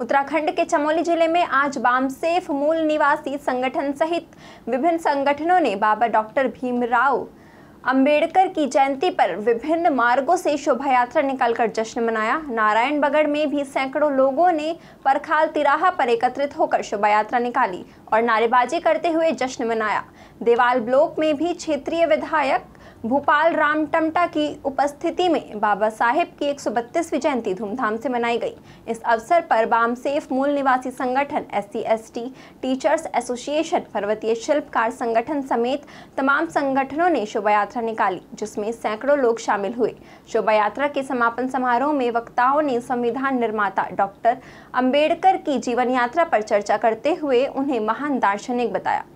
उत्तराखंड के चमोली जिले में आज बामसेफ मूल निवासी संगठन सहित विभिन्न संगठनों ने बाबा डॉक्टर भीमराव अंबेडकर की जयंती पर विभिन्न मार्गों से शोभा यात्रा निकालकर जश्न मनाया नारायण बगड़ में भी सैकड़ों लोगों ने परखाल तिराहा पर एकत्रित होकर शोभा यात्रा निकाली और नारेबाजी करते हुए जश्न मनाया देवाल ब्लॉक में भी क्षेत्रीय विधायक भोपाल राम टमटा की उपस्थिति में बाबा साहेब की 132वीं जयंती धूमधाम से मनाई गई इस अवसर पर बामसेफ मूल निवासी संगठन एस सी टीचर्स एसोसिएशन पर्वतीय शिल्पकार संगठन समेत तमाम संगठनों ने शोभा यात्रा निकाली जिसमें सैकड़ों लोग शामिल हुए शोभा यात्रा के समापन समारोह में वक्ताओं ने संविधान निर्माता डॉक्टर अम्बेडकर की जीवन यात्रा पर चर्चा करते हुए उन्हें महान दार्शनिक बताया